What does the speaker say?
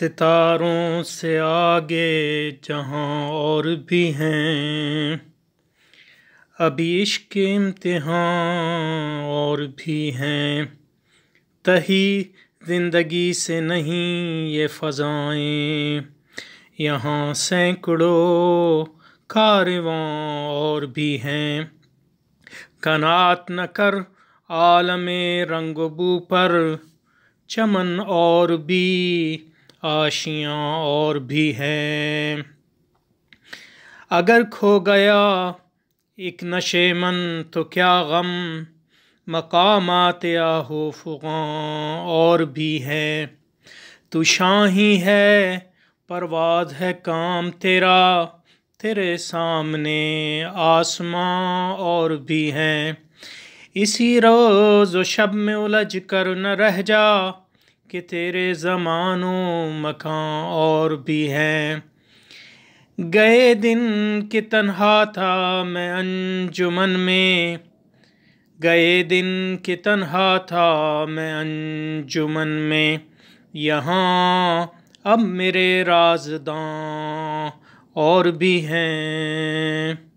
सितारों से आगे जहाँ और भी हैं अभी इश्क इम्तिहान और भी हैं तही ज़िंदगी से नहीं ये फ़जाएँ यहाँ सैकड़ों कारवां और भी हैं कनात न कर आलम रंगबू पर चमन और भी आशियाँ और भी हैं अगर खो गया एक नशे मन तो क्या गम मकामात आहो फुगां और भी हैं तू शाही है परवाज है काम तेरा तेरे सामने आसमां और भी हैं इसी रोज़ शब में उलझ कर न रह जा कि तेरे ज़मानों मकान और भी हैं गए दिन कि तन्हा था मैं अंजुमन में गए दिन कि तन्हा था मैं अंजुमन में यहाँ अब मेरे राजदान और भी हैं